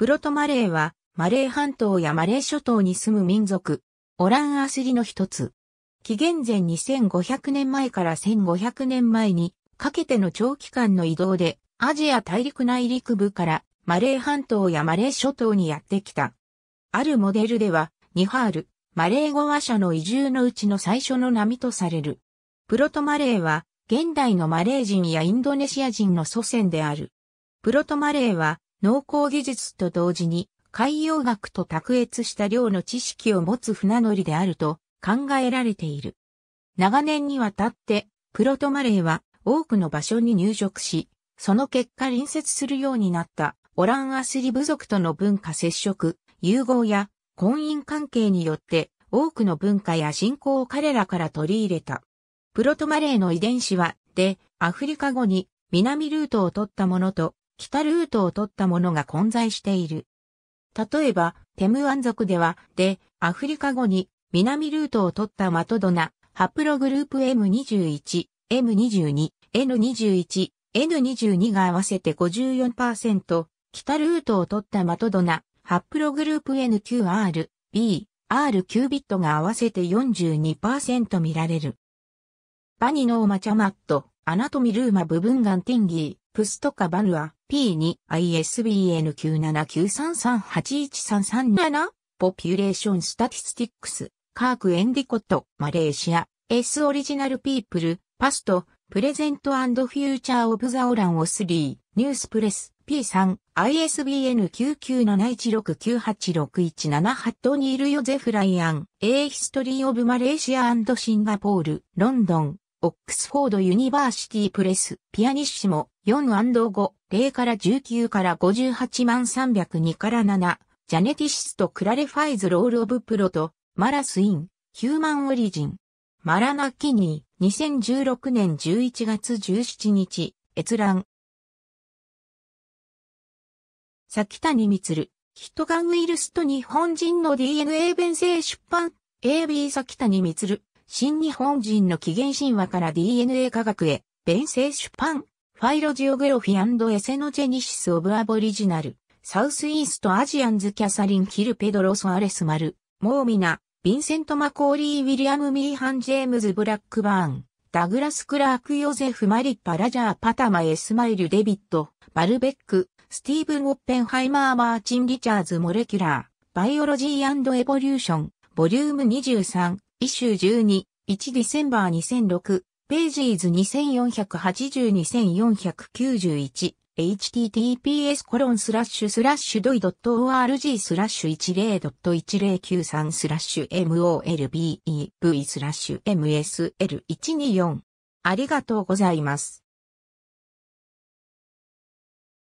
プロトマレーは、マレー半島やマレー諸島に住む民族、オランアスリの一つ。紀元前2500年前から1500年前にかけての長期間の移動でアジア大陸内陸部からマレー半島やマレー諸島にやってきた。あるモデルではニハール、マレー語話者の移住のうちの最初の波とされる。プロトマレーは現代のマレー人やインドネシア人の祖先である。プロトマレーは農耕技術と同時に海洋学と卓越した量の知識を持つ船乗りであると考えられている。長年にわたってプロトマレーは多くの場所に入植し、その結果隣接するようになったオランアスリ部族との文化接触、融合や婚姻関係によって多くの文化や信仰を彼らから取り入れた。プロトマレーの遺伝子は、で、アフリカ語に南ルートを取ったものと北ルートを取ったものが混在している。例えば、テムアン族では、で、アフリカ語に、南ルートを取ったマトドナ、ハプログループ M21、M22、N21、N22 が合わせて54%、北ルートを取ったマトドナ、ハプログループ NQR、B、R9 ビットが合わせて42%見られる。バニノーマチャマット、アナトミルーマ部分ガンティンギー、プストカバヌア、P2ISBN9793381337 ポピュレーションスタティスティックスカークエンディコットマレーシア S オリジナルピープルパストプレゼントフューチャーオブザオランオスリーニュースプレス P3 ISBN99716986178 ハットニール・ヨゼフ・ライアン A History of m a l a y s i シンガポールロンドンオックスフォードユニバーシティプレス、ピアニッシモ、4&5、0から19から58万302から7、ジャネティシストクラレファイズロールオブプロと、マラスイン、ヒューマンオリジン。マラナキニー、2016年11月17日、閲覧。ミ谷ル、ヒットガンウイルスと日本人の DNA 弁性出版、AB 崎谷光。新日本人の起源神話から DNA 科学へ、弁ュパン、ファイロジオグロフィエセノジェニシス・オブ・アボリジナル、サウスイースト・アジアンズ・キャサリン・キル・ペドロ・ソアレス・マル、モーミナ、ヴィンセント・マコーリー・ウィリアム・ミーハン・ジェームズ・ブラックバーン、ダグラス・クラーク・ヨゼフ・マリッパ・ラジャー・パタマ・エスマイル・デビット、バルベック、スティーブン・オッペンハイマー・マーチン・リチャーズ・モレキュラー、バイオロジーエボリューション、ボリューム23、イシュー12、1ディセンバー2006、ページーズ2480-2491、https コロンスラッシュスラッシュドイドット .org スラッシュ10.1093スラッシュ molbev スラッシュ msl124。ありがとうございます。